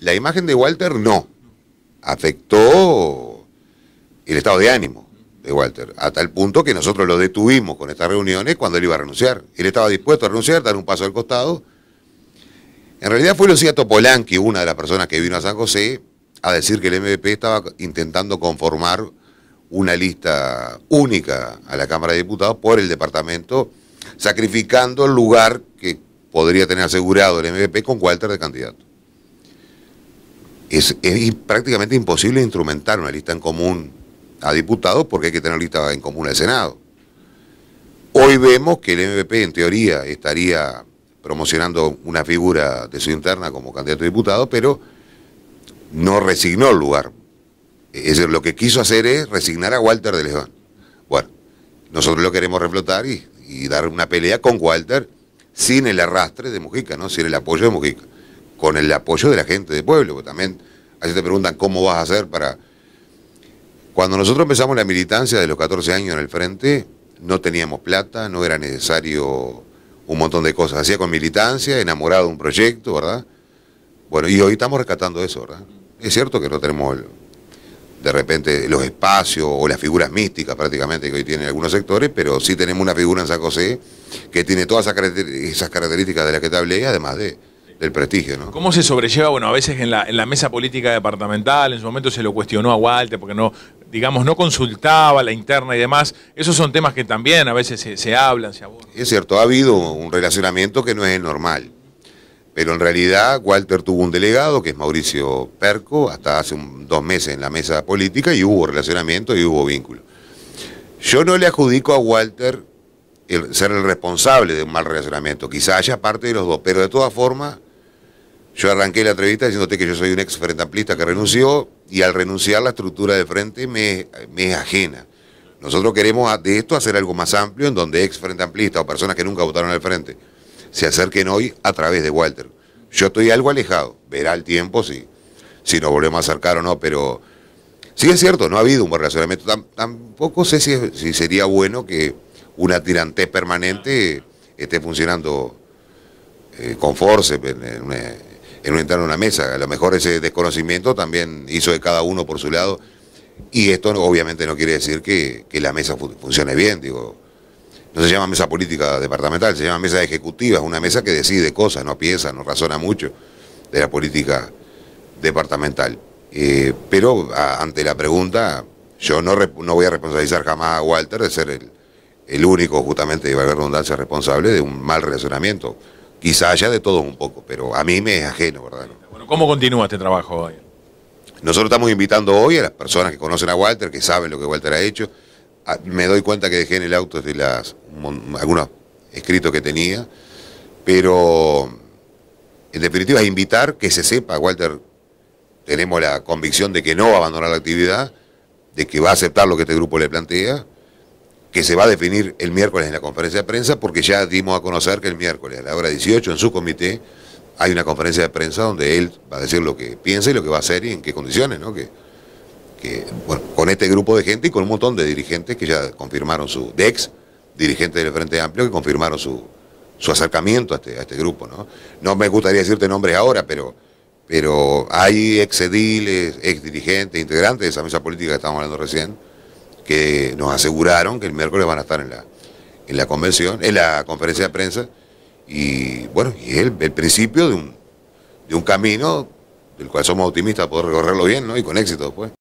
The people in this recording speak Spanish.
La imagen de Walter no. Afectó el estado de ánimo de Walter, a tal punto que nosotros lo detuvimos con estas reuniones cuando él iba a renunciar. Él estaba dispuesto a renunciar, dar un paso al costado. En realidad fue Lucía Topolanqui, una de las personas que vino a San José, a decir que el MVP estaba intentando conformar una lista única a la Cámara de Diputados por el departamento, sacrificando el lugar que podría tener asegurado el MVP con Walter de candidato es, prácticamente imposible instrumentar una lista en común a diputados porque hay que tener lista en común al Senado. Hoy vemos que el MVP en teoría estaría promocionando una figura de su interna como candidato a diputado, pero no resignó el lugar. E, lo que quiso hacer es resignar a Walter de León. Bueno, nosotros lo queremos reflotar y, y, dar una pelea con Walter sin el arrastre de Mujica, ¿no? sin el apoyo de Mujica con el apoyo de la gente del pueblo, porque también a veces te preguntan cómo vas a hacer para... Cuando nosotros empezamos la militancia de los 14 años en el frente, no teníamos plata, no era necesario un montón de cosas. Hacía con militancia, enamorado de un proyecto, ¿verdad? Bueno, y hoy estamos rescatando eso, ¿verdad? Es cierto que no tenemos de repente los espacios o las figuras místicas prácticamente que hoy tienen algunos sectores, pero sí tenemos una figura en San José que tiene todas esas características de las que te hablé, además de del prestigio. ¿no? ¿Cómo se sobrelleva? Bueno, a veces en la, mesa política departamental, en su momento se lo cuestionó a Walter porque no, digamos, no consultaba la interna y demás. Esos son temas que también a veces se, hablan, se abordan. Es cierto, ha habido un relacionamiento que no es normal. Pero en realidad Walter tuvo un delegado, que es Mauricio Perco, hasta hace dos meses en la mesa política y hubo relacionamiento y hubo vínculo. Yo no le adjudico a Walter ser el responsable de un mal relacionamiento. Quizá haya parte de los dos, pero de todas formas yo arranqué la entrevista diciéndote que yo soy un ex amplista que renunció y al renunciar la estructura de frente me, me es ajena. Nosotros queremos de esto hacer algo más amplio en donde ex frentamplistas o personas que nunca votaron al frente se acerquen hoy a través de Walter. Yo estoy algo alejado, verá el tiempo si, si nos volvemos a acercar o no, pero sí es cierto, no ha habido un buen relacionamiento. tampoco sé si, sería bueno que una tirantez permanente esté funcionando eh, con force en un interno en una mesa. A lo mejor ese desconocimiento también hizo de cada uno por su lado. Y esto obviamente no quiere decir que, la mesa funcione bien, digo. No se llama mesa política departamental, se llama mesa ejecutiva, es una mesa que decide cosas, no piensa, no razona mucho de la política departamental. Eh, pero ante la pregunta, yo no, voy a responsabilizar jamás a Walter de ser el, único, justamente, de valer redundancia, responsable de un mal relacionamiento. Quizá allá de todo un poco, pero a mí me es ajeno, ¿verdad? Bueno, ¿cómo continúa este trabajo hoy? Nosotros estamos invitando hoy a las personas que conocen a Walter, que saben lo que Walter ha hecho. Ah, me doy cuenta que dejé en el auto de las, algunos escritos que tenía, pero en definitiva es invitar que se sepa, Walter, tenemos la convicción de que no va a abandonar la actividad, de que va a aceptar lo que este grupo le plantea, que se va a definir el miércoles en la conferencia de prensa, porque ya dimos a conocer que el miércoles a la hora 18 en su comité hay una conferencia de prensa donde él va a decir lo que piensa y lo que va a hacer y en qué condiciones, ¿no? Que, con este grupo de gente y con un montón de dirigentes que ya confirmaron su, de ex dirigentes del Frente Amplio que confirmaron su, su acercamiento a este, a este grupo, ¿no? No me gustaría decirte nombres ahora, pero, pero hay ex ex dirigentes, integrantes de esa mesa política que estamos hablando recién, que nos aseguraron que el miércoles van a estar en la, en la convención, en la conferencia de prensa, y bueno, es el, principio de un, camino del cual somos optimistas, poder recorrerlo bien, ¿no? Y con éxito, pues.